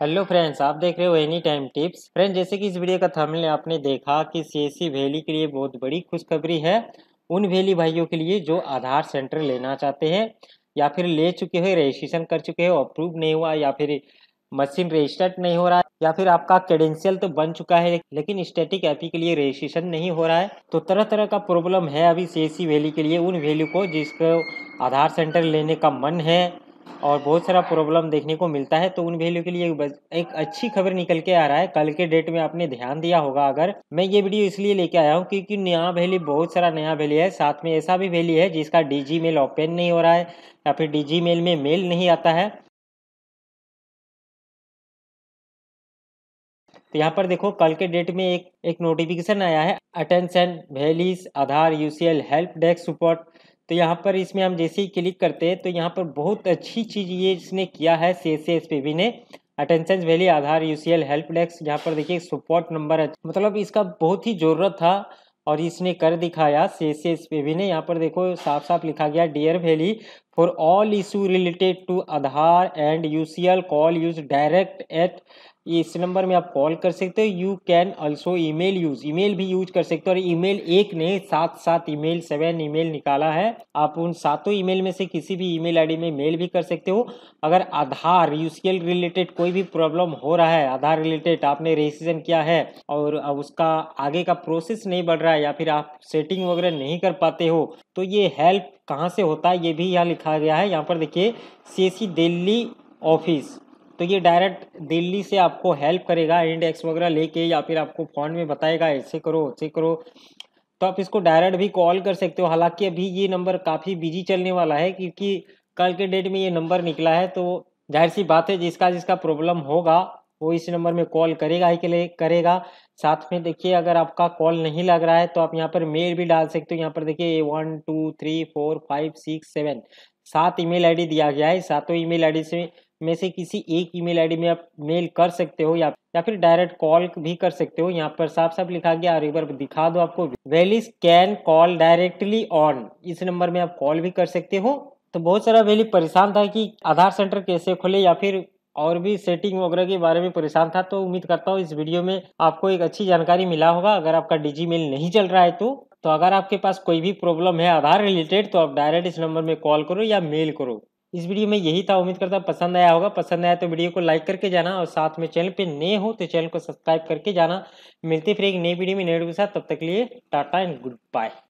hello friends आप देख रहे हो एनी टाइम टिप्स फ्रेंड्स जैसे कि इस वीडियो का थंबनेल आपने देखा कि सीएससी वैली e के लिए बहुत बड़ी खुशखबरी है उन वैली भाइयों के लिए जो आधार सेंटर लेना चाहते हैं या फिर ले चुके हैं रजिस्ट्रेशन कर चुके हैं अप्रूव नहीं हुआ या फिर मशीन रजिस्टर्ड नहीं हो रहा है या फिर आपका क्रेडेंशियल तो बन चुका है लेकिन स्टेटिक एपी के लिए रजिस्ट्रेशन नहीं हो रहा है तो तरह तरह का प्रॉब्लम है अभी सी वैली e के लिए उन वैल्यू को जिसको आधार सेंटर लेने का मन है और बहुत सारा प्रॉब्लम देखने को मिलता है तो उन वैल्यू के लिए एक अच्छी खबर निकल के आ रहा है कल के डेट में आपने ध्यान दिया होगा अगर मैं ये वीडियो इसलिए लेके आया हूँ क्योंकि नया वैल्यू बहुत सारा नया वैल्यू है साथ में ऐसा भी वैल्यू है जिसका डी मेल ओपन नहीं हो रहा है या फिर डी मेल में मेल नहीं आता है तो यहाँ पर देखो कल के डेट में एक एक नोटिफिकेशन आया है attention VLEs Aadhaar UCL help desk support तो यहाँ पर इसमें हम जैसे ही क्लिक करते हैं तो यहाँ पर बहुत अच्छी चीज़ ये इसने किया है C S S P B ने attention VLE Aadhaar U C L help desk यहाँ पर देखिए सपोर्ट नंबर मतलब इसका बहुत ही ज़रूरत था और इसने कर दिखाया C S S P B ने यहाँ पर देखो साफ साफ लिखा गया dear VLE for all issue related to Aadhaar C L call use direct at इस नंबर में आप कॉल कर सकते हो you can also email use email भी यूज कर सकते हो और ईमेल एक ने सात सात ईमेल सेवन ईमेल निकाला है आप उन सातों ईमेल में से किसी भी ईमेल आईडी में मेल भी कर सकते हो अगर आधार यूसीएल रिलेटेड कोई भी प्रॉब्लम हो रहा है आधार रिलेटेड आपने रजिस्ट्रेशन किया है और उसका आगे का प्रोसेस नहीं बढ़ रहा है या फिर आप सेटिंग वगैरह नहीं कर पाते हो तो ये हेल्प कहाँ से होता है ये भी यहाँ लिखा गया है यहाँ पर देखिए सी e दिल्ली ऑफिस तो ये डायरेक्ट दिल्ली से आपको हेल्प करेगा इंडेक्स वगैरह लेके या फिर आपको फ़ोन में बताएगा ऐसे करो ऐसे करो तो आप इसको डायरेक्ट भी कॉल कर सकते हो हालांकि अभी ये नंबर काफ़ी बिजी चलने वाला है क्योंकि कल के डेट में ये नंबर निकला है तो जाहिर सी बात है जिसका जिसका प्रॉब्लम होगा वो इस नंबर में कॉल करेगा ही के लिए करेगा साथ में देखिए अगर आपका कॉल नहीं लग रहा है तो आप यहाँ पर मेल भी डाल सकते हो यहाँ पर देखिए one two three four five six seven सात ईमेल आईडी दिया गया है सातों ईमेल आईडी से में से किसी एक ईमेल आईडी में आप मेल कर सकते हो या या फिर डायरेक्ट कॉल भी कर सकते हो यहाँ पर साफ साफ लिखा गया और एक बार दिखा दो आपको VLEs can call directly on इस नंबर में आप कॉल भी कर सकते हो तो बहुत सारा वेली परेशान था कि आधार सेंटर कैसे खोले या फिर और भी सेटिंग वगैरह के बारे में परेशान था तो उम्मीद करता हूँ इस वीडियो में आपको एक अच्छी जानकारी मिला होगा अगर आपका डिजी मेल नहीं चल रहा है तो तो अगर आपके पास कोई भी प्रॉब्लम है आधार रिलेटेड तो आप डायरेक्ट इस नंबर में कॉल करो या मेल करो इस वीडियो में यही था उम्मीद करता हूँ पसंद आया होगा पसंद आया तो वीडियो को लाइक करके जाना और साथ में चैनल पे नए हो तो चैनल को सब्सक्राइब करके जाना मिलते फिर एक नई वीडियो में नेट के साथ तब तक लिए टाटा एंड गुड बाय